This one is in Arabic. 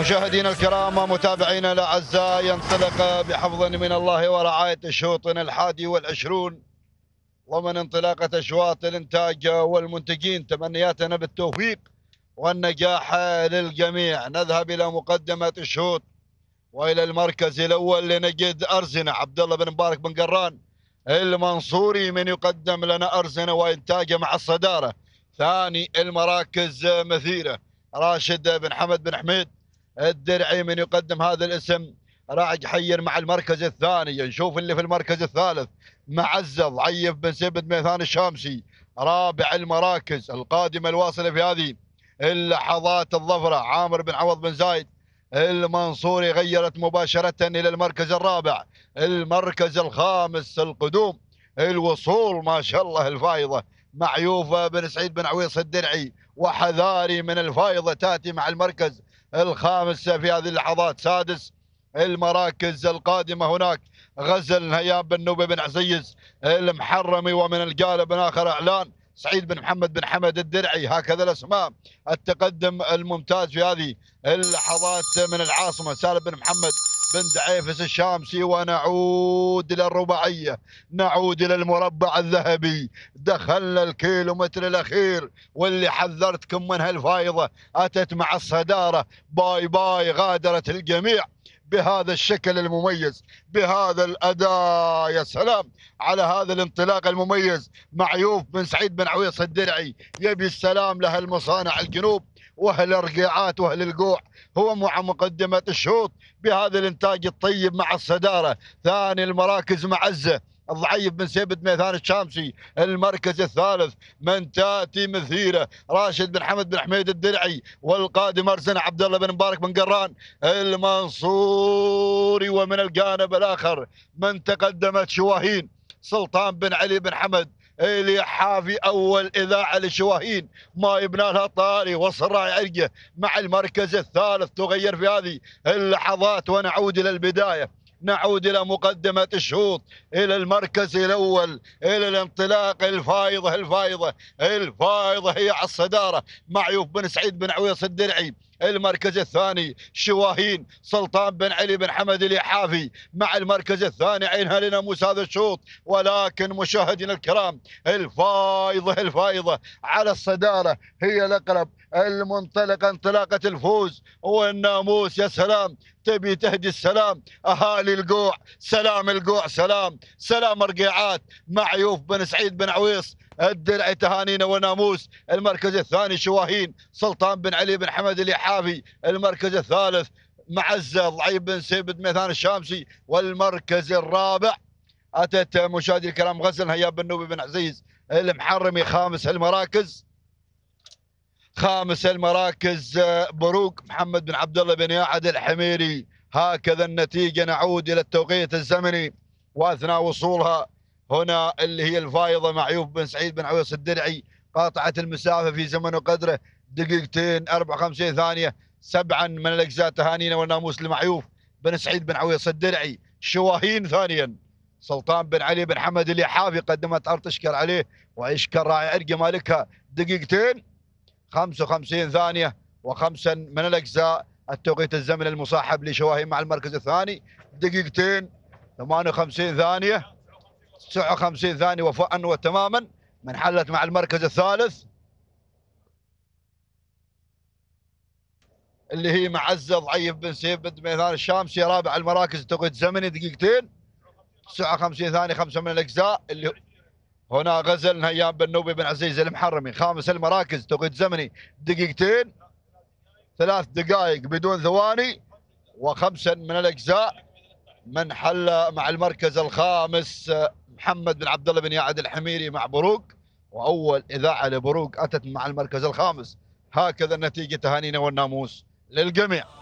مشاهدينا الكرام متابعينا الاعزاء ينطلق بحفظ من الله ورعايه الشوط الحادي والعشرون ومن انطلاقه اشواط الانتاج والمنتجين تمنياتنا بالتوفيق والنجاح للجميع نذهب الى مقدمه الشوط والى المركز الاول لنجد ارزنه عبد الله بن مبارك بن قران المنصوري من يقدم لنا ارزنه وانتاجه مع الصداره ثاني المراكز مثيره راشد بن حمد بن حميد الدرعي من يقدم هذا الاسم راعج حير مع المركز الثاني نشوف اللي في المركز الثالث معزز عيف بن سبد ميثان الشامسي رابع المراكز القادمة الواصلة في هذه اللحظات الظفرة عامر بن عوض بن زايد المنصوري غيرت مباشرة إلى المركز الرابع المركز الخامس القدوم الوصول ما شاء الله الفايضة مع يوفا بن سعيد بن عويص الدرعي وحذاري من الفايضة تأتي مع المركز الخامسة في هذه اللحظات سادس المراكز القادمة هناك غزل هيام بن نوبة بن عزيز المحرمي ومن الجانب الآخر إعلان سعيد بن محمد بن حمد الدرعي هكذا الأسماء التقدم الممتاز في هذه اللحظات من العاصمة سالم بن محمد بن دعيفس الشامسي ونعود إلى الرباعية نعود إلى المربع الذهبي دخلنا الكيلومتر الأخير واللي حذرتكم منها الفايضة أتت مع الصدارة باي باي غادرت الجميع بهذا الشكل المميز بهذا الأداء يا سلام على هذا الانطلاق المميز معيوف بن سعيد بن عويص الدرعي يبي السلام لها المصانع الجنوب واهل الرقيعات واهل القوع هو مع مقدمه الشوط بهذا الانتاج الطيب مع الصداره ثاني المراكز معزه الضعيف من سيبت ميثان الشامسي المركز الثالث من تاتي مثيره راشد بن حمد بن حميد الدرعي والقادم ارسن عبد الله بن مبارك بن قران المنصوري ومن الجانب الاخر من تقدمت شواهين سلطان بن علي بن حمد اللي حافي أول إذاعة للشواهين ما يبنى لها طاري وصل يرجع مع المركز الثالث تغير في هذه اللحظات ونعود إلى البداية نعود إلى مقدمة الشوط إلى المركز الأول إلى الانطلاق الفايضة الفايضة الفايضة هي على الصدارة مع يوف بن سعيد بن عويص الدرعي المركز الثاني شواهين سلطان بن علي بن حمد اليحافي مع المركز الثاني عينها لنا موسى هذا الشوط ولكن مشاهدينا الكرام الفائضة الفائضة على الصدارة هي الأقرب المنطلقة انطلاقة الفوز والناموس يا سلام تبي تهدي السلام أهالي القوع سلام القوع سلام سلام رقيعات مع يوف بن سعيد بن عويص الدرع تهانينا وناموس المركز الثاني شواهين سلطان بن علي بن حمد اليحافي المركز الثالث معزة ضعيف بن سيب ميثان الشامسي والمركز الرابع أتت مشاهدي الكرام غزل هياب بن نوبي بن عزيز المحرمي خامس المراكز خامس المراكز بروك محمد بن عبد الله بن ياعد الحميري هكذا النتيجة نعود إلى التوقيت الزمني وأثناء وصولها هنا اللي هي الفايضة مع بن سعيد بن عويص الدرعي قاطعت المسافة في زمن وقدره دقيقتين أربع خمسين ثانية سبعا من الأجزاء تهانينا والناموس لمعيوف بن سعيد بن عويص الدرعي شواهين ثانيا سلطان بن علي بن حمد اليحافي قدمت أرض تشكر عليه ويشكر رائع عرقي مالكها دقيقتين 55 ثانية وخمسا من الأجزاء التوقيت الزمن المصاحب لشواهين مع المركز الثاني دقيقتين 58 ثانية 59 ثانية وفاء وتماما تماما من حلت مع المركز الثالث اللي هي معزة ضعيف بن سيف بنت ميثان الشامسي رابع المراكز توقيت زمني دقيقتين 59 ثانية خمسة من الأجزاء اللي هنا غزل نهيان بن نوبي بن عزيز المحرمي خامس المراكز توقيت زمني دقيقتين ثلاث دقائق بدون ثواني وخمسا من الأجزاء من حل مع المركز الخامس محمد بن عبد الله بن ياعد الحميري مع بروق واول اذاعه لبروق اتت مع المركز الخامس هكذا النتيجه تهانينا والناموس للجميع